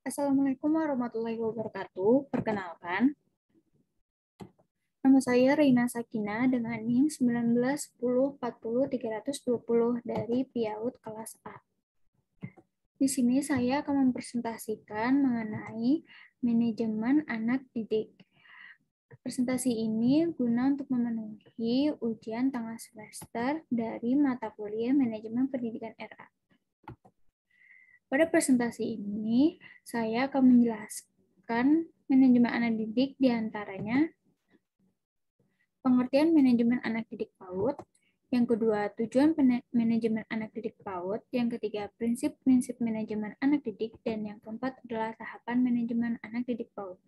Assalamualaikum warahmatullahi wabarakatuh. Perkenalkan, nama saya Reina Sakina dengan NIM 191040320 dari Piaut kelas A. Di sini saya akan mempresentasikan mengenai manajemen anak didik. Presentasi ini guna untuk memenuhi ujian tengah semester dari mata kuliah manajemen pendidikan RA. Pada presentasi ini, saya akan menjelaskan manajemen anak didik diantaranya pengertian manajemen anak didik PAUD, yang kedua tujuan manajemen anak didik PAUD, yang ketiga prinsip-prinsip manajemen anak didik, dan yang keempat adalah tahapan manajemen anak didik PAUD.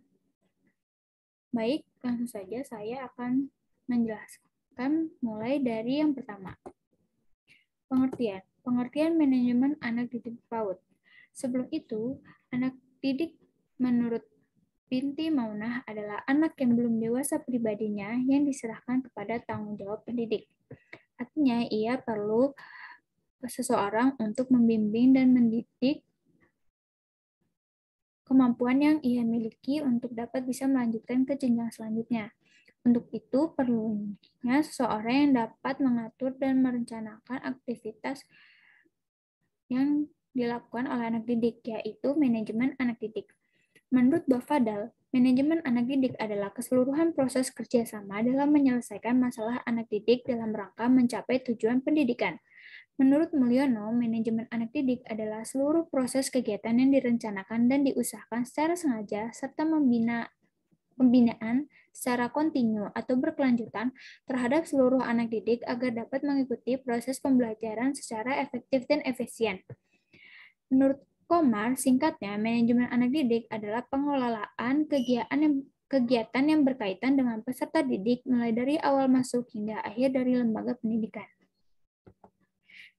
Baik, langsung saja saya akan menjelaskan mulai dari yang pertama. Pengertian. Pengertian manajemen anak didik PAUD. Sebelum itu, anak didik menurut Binti Maunah adalah anak yang belum dewasa pribadinya yang diserahkan kepada tanggung jawab pendidik. Artinya, ia perlu seseorang untuk membimbing dan mendidik kemampuan yang ia miliki untuk dapat bisa melanjutkan ke jenjang selanjutnya. Untuk itu, perlunya seseorang yang dapat mengatur dan merencanakan aktivitas yang dilakukan oleh anak didik, yaitu manajemen anak didik. Menurut Bafadal, manajemen anak didik adalah keseluruhan proses kerjasama dalam menyelesaikan masalah anak didik dalam rangka mencapai tujuan pendidikan. Menurut Mulyono, manajemen anak didik adalah seluruh proses kegiatan yang direncanakan dan diusahakan secara sengaja serta membina pembinaan secara kontinu atau berkelanjutan terhadap seluruh anak didik agar dapat mengikuti proses pembelajaran secara efektif dan efisien. Menurut Komar, singkatnya, manajemen anak didik adalah pengelolaan kegiatan yang, kegiatan yang berkaitan dengan peserta didik mulai dari awal masuk hingga akhir dari lembaga pendidikan.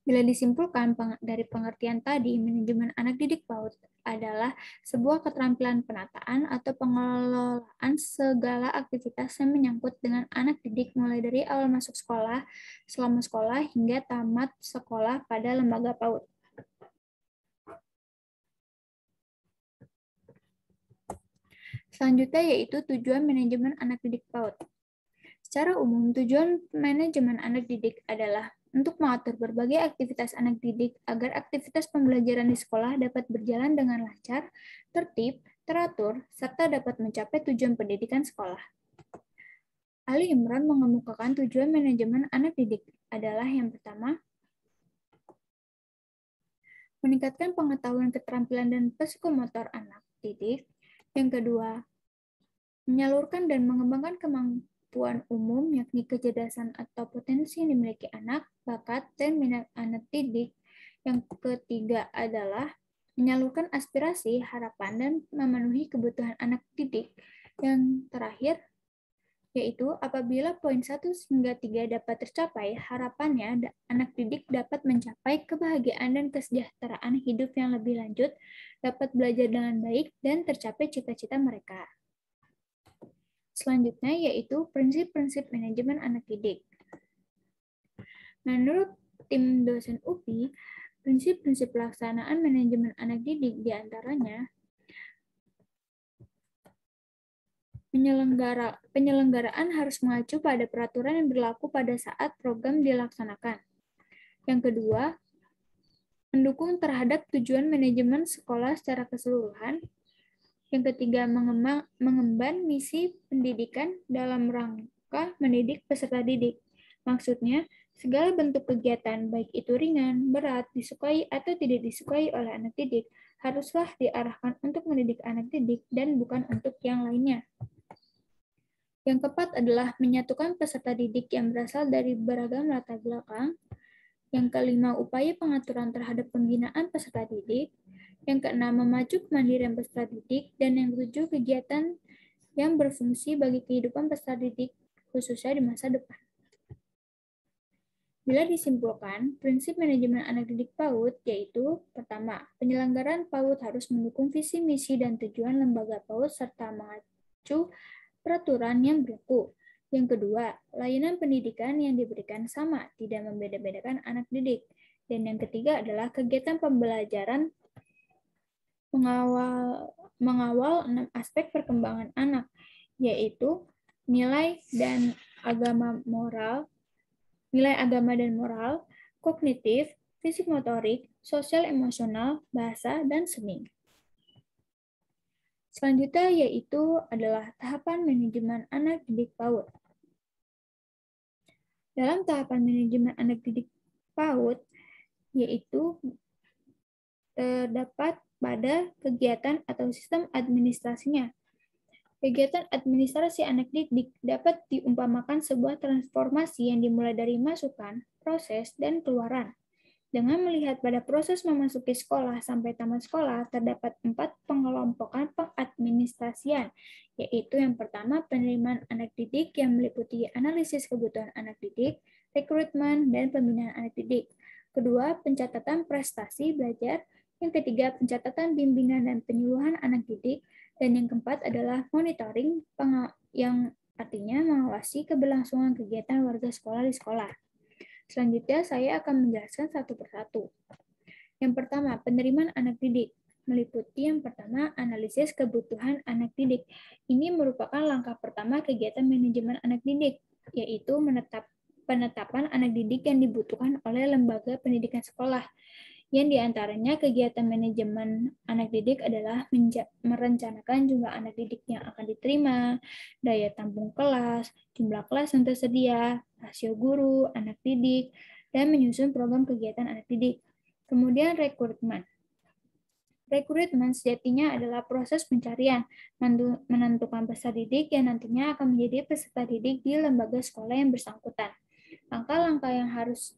Bila disimpulkan dari pengertian tadi, manajemen anak didik PAUD adalah sebuah keterampilan penataan atau pengelolaan segala aktivitas yang menyangkut dengan anak didik mulai dari awal masuk sekolah, selama sekolah, hingga tamat sekolah pada lembaga PAUD. Selanjutnya yaitu tujuan manajemen anak didik PAUD. Secara umum, tujuan manajemen anak didik adalah untuk mengatur berbagai aktivitas anak didik agar aktivitas pembelajaran di sekolah dapat berjalan dengan lancar, tertib, teratur, serta dapat mencapai tujuan pendidikan sekolah. Ali Imran mengemukakan tujuan manajemen anak didik adalah yang pertama, meningkatkan pengetahuan keterampilan dan psikomotor anak didik, yang kedua, menyalurkan dan mengembangkan kemampuan umum yakni kecerdasan atau potensi yang dimiliki anak, bakat, dan minat anak didik. Yang ketiga adalah menyalurkan aspirasi, harapan, dan memenuhi kebutuhan anak didik. Yang terakhir, yaitu apabila poin 1 hingga 3 dapat tercapai, harapannya anak didik dapat mencapai kebahagiaan dan kesejahteraan hidup yang lebih lanjut, dapat belajar dengan baik, dan tercapai cita-cita mereka. Selanjutnya yaitu prinsip-prinsip manajemen anak didik. Menurut tim dosen UPI, prinsip-prinsip pelaksanaan manajemen anak didik diantaranya Penyelenggara, penyelenggaraan harus mengacu pada peraturan yang berlaku pada saat program dilaksanakan. Yang kedua, mendukung terhadap tujuan manajemen sekolah secara keseluruhan. Yang ketiga, mengemban misi pendidikan dalam rangka mendidik peserta didik. Maksudnya, segala bentuk kegiatan, baik itu ringan, berat, disukai, atau tidak disukai oleh anak didik, haruslah diarahkan untuk mendidik anak didik dan bukan untuk yang lainnya. Yang keempat adalah menyatukan peserta didik yang berasal dari beragam latar belakang. Yang kelima, upaya pengaturan terhadap pembinaan peserta didik. Yang keenam, memacu kemandirian peserta didik. Dan yang ketujuh, kegiatan yang berfungsi bagi kehidupan peserta didik, khususnya di masa depan. Bila disimpulkan, prinsip manajemen anak didik PAUD yaitu pertama, penyelenggaraan PAUD harus mendukung visi, misi, dan tujuan lembaga PAUD serta mengacu peraturan yang berlaku. Yang kedua, layanan pendidikan yang diberikan sama, tidak membeda-bedakan anak didik. Dan yang ketiga adalah kegiatan pembelajaran mengawal, mengawal enam aspek perkembangan anak, yaitu nilai dan agama moral, nilai agama dan moral, kognitif, fisik motorik, sosial emosional, bahasa, dan seni. Selanjutnya yaitu adalah tahapan manajemen anak didik PAUD. Dalam tahapan manajemen anak didik PAUD, yaitu terdapat eh, pada kegiatan atau sistem administrasinya. Kegiatan administrasi anak didik dapat diumpamakan sebuah transformasi yang dimulai dari masukan, proses, dan keluaran. Dengan melihat pada proses memasuki sekolah sampai tamat sekolah, terdapat empat pengelompokan pengadministrasian, yaitu yang pertama penerimaan anak didik yang meliputi analisis kebutuhan anak didik, rekrutmen, dan pembinaan anak didik. Kedua, pencatatan prestasi belajar. Yang ketiga, pencatatan bimbingan dan penyuluhan anak didik. Dan yang keempat adalah monitoring yang artinya mengawasi keberlangsungan kegiatan warga sekolah di sekolah. Selanjutnya, saya akan menjelaskan satu persatu. Yang pertama, penerimaan anak didik meliputi yang pertama analisis kebutuhan anak didik. Ini merupakan langkah pertama kegiatan manajemen anak didik, yaitu menetap, penetapan anak didik yang dibutuhkan oleh lembaga pendidikan sekolah yang diantaranya kegiatan manajemen anak didik adalah merencanakan jumlah anak didik yang akan diterima, daya tampung kelas, jumlah kelas yang tersedia, rasio guru, anak didik, dan menyusun program kegiatan anak didik. Kemudian rekrutmen. Rekrutmen sejatinya adalah proses pencarian, menentukan peserta didik yang nantinya akan menjadi peserta didik di lembaga sekolah yang bersangkutan. Langkah-langkah yang harus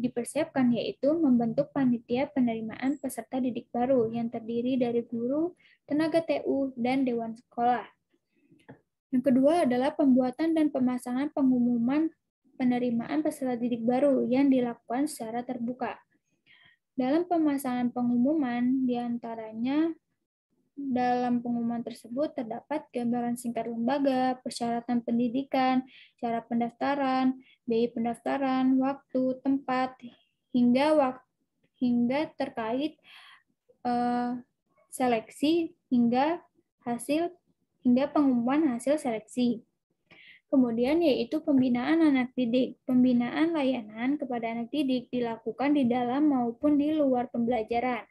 dipersiapkan yaitu membentuk panitia penerimaan peserta didik baru yang terdiri dari guru, tenaga TU, dan dewan sekolah. Yang kedua adalah pembuatan dan pemasangan pengumuman penerimaan peserta didik baru yang dilakukan secara terbuka. Dalam pemasangan pengumuman, diantaranya dalam pengumuman tersebut terdapat gambaran singkat lembaga, persyaratan pendidikan, cara pendaftaran, biaya pendaftaran, waktu, tempat, hingga waktu hingga terkait uh, seleksi hingga hasil hingga pengumuman hasil seleksi. Kemudian yaitu pembinaan anak didik. Pembinaan layanan kepada anak didik dilakukan di dalam maupun di luar pembelajaran.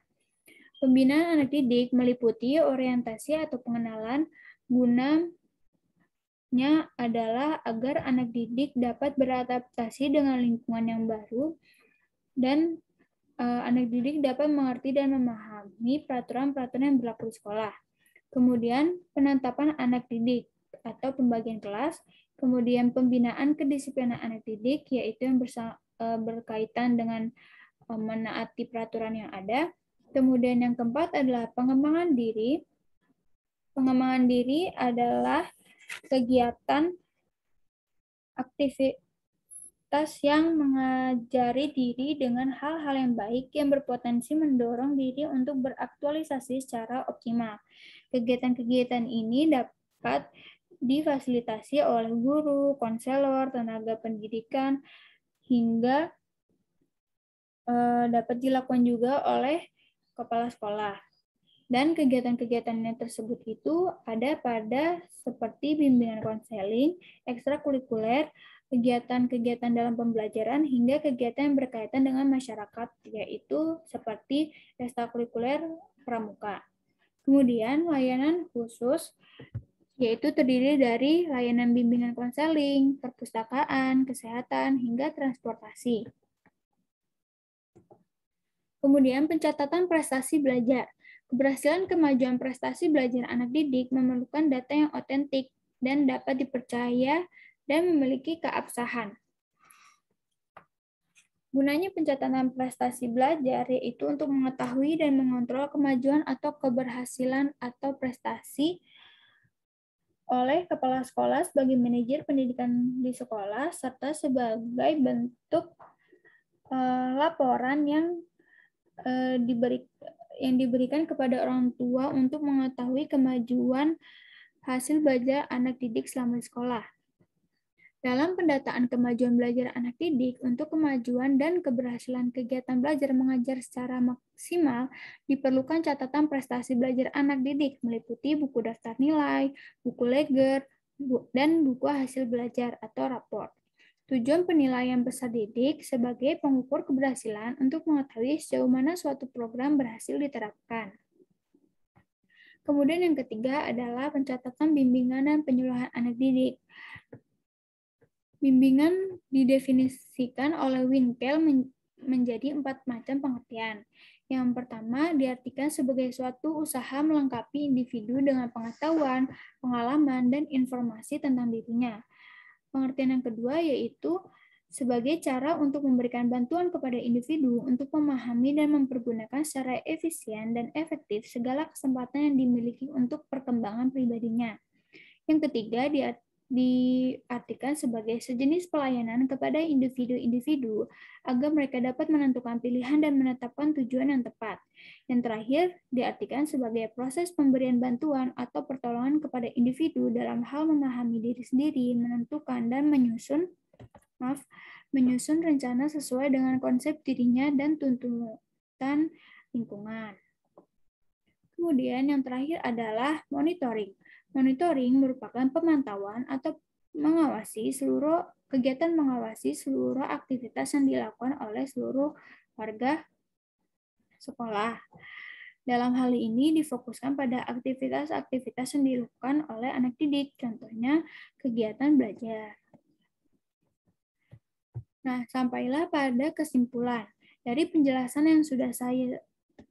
Pembinaan anak didik meliputi orientasi atau pengenalan gunanya adalah agar anak didik dapat beradaptasi dengan lingkungan yang baru dan uh, anak didik dapat mengerti dan memahami peraturan-peraturan yang berlaku di sekolah. Kemudian penetapan anak didik atau pembagian kelas, kemudian pembinaan kedisiplinan anak didik yaitu yang bersa- eh, berkaitan dengan eh, menaati peraturan yang ada, Kemudian yang keempat adalah pengembangan diri. Pengembangan diri adalah kegiatan aktivitas yang mengajari diri dengan hal-hal yang baik yang berpotensi mendorong diri untuk beraktualisasi secara optimal. Kegiatan-kegiatan ini dapat difasilitasi oleh guru, konselor, tenaga pendidikan, hingga eh, dapat dilakukan juga oleh kepala sekolah. Dan kegiatan-kegiatannya tersebut itu ada pada seperti bimbingan konseling, ekstrakurikuler, kegiatan-kegiatan dalam pembelajaran, hingga kegiatan yang berkaitan dengan masyarakat, yaitu seperti ekstrakurikuler pramuka. Kemudian layanan khusus yaitu terdiri dari layanan bimbingan konseling, perpustakaan, kesehatan, hingga transportasi. Kemudian pencatatan prestasi belajar. Keberhasilan kemajuan prestasi belajar anak didik memerlukan data yang otentik dan dapat dipercaya dan memiliki keabsahan. Gunanya pencatatan prestasi belajar yaitu untuk mengetahui dan mengontrol kemajuan atau keberhasilan atau prestasi oleh kepala sekolah sebagai manajer pendidikan di sekolah serta sebagai bentuk eh, laporan yang Eh, diberi yang diberikan kepada orang tua untuk mengetahui kemajuan hasil belajar anak didik selama di sekolah. Dalam pendataan kemajuan belajar anak didik untuk kemajuan dan keberhasilan kegiatan belajar mengajar secara maksimal diperlukan catatan prestasi belajar anak didik meliputi buku daftar nilai, buku leger, dan buku hasil belajar atau raport. Tujuan penilaian besar didik sebagai pengukur keberhasilan untuk mengetahui sejauh mana suatu program berhasil diterapkan. Kemudian yang ketiga adalah pencatatan bimbingan dan penyuluhan anak didik. Bimbingan didefinisikan oleh Winkel menjadi empat macam pengertian. Yang pertama diartikan sebagai suatu usaha melengkapi individu dengan pengetahuan, pengalaman, dan informasi tentang dirinya. Pengertian yang kedua yaitu sebagai cara untuk memberikan bantuan kepada individu untuk memahami dan mempergunakan secara efisien dan efektif segala kesempatan yang dimiliki untuk perkembangan pribadinya. Yang ketiga diartikan sebagai sejenis pelayanan kepada individu-individu agar mereka dapat menentukan pilihan dan menetapkan tujuan yang tepat. Yang terakhir, diartikan sebagai proses pemberian bantuan atau pertolongan kepada individu dalam hal memahami diri sendiri, menentukan dan menyusun maaf, menyusun rencana sesuai dengan konsep dirinya dan tuntutan lingkungan. Kemudian yang terakhir adalah monitoring. Monitoring merupakan pemantauan atau mengawasi seluruh kegiatan mengawasi seluruh aktivitas yang dilakukan oleh seluruh warga sekolah. Dalam hal ini difokuskan pada aktivitas-aktivitas yang dilakukan oleh anak didik, contohnya kegiatan belajar. Nah, sampailah pada kesimpulan. Dari penjelasan yang sudah saya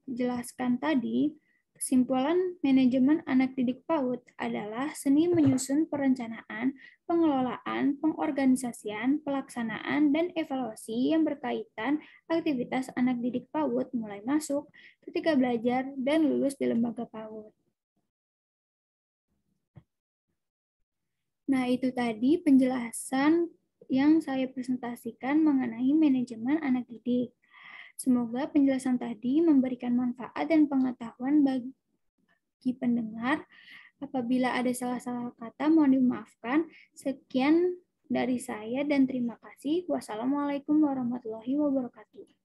jelaskan tadi, Kesimpulan manajemen anak didik PAUD adalah seni menyusun perencanaan, pengelolaan, pengorganisasian, pelaksanaan, dan evaluasi yang berkaitan aktivitas anak didik PAUD mulai masuk, ketika belajar, dan lulus di lembaga PAUD. Nah, itu tadi penjelasan yang saya presentasikan mengenai manajemen anak didik. Semoga penjelasan tadi memberikan manfaat dan pengetahuan bagi pendengar. Apabila ada salah-salah kata, mohon dimaafkan. Sekian dari saya dan terima kasih. Wassalamualaikum warahmatullahi wabarakatuh.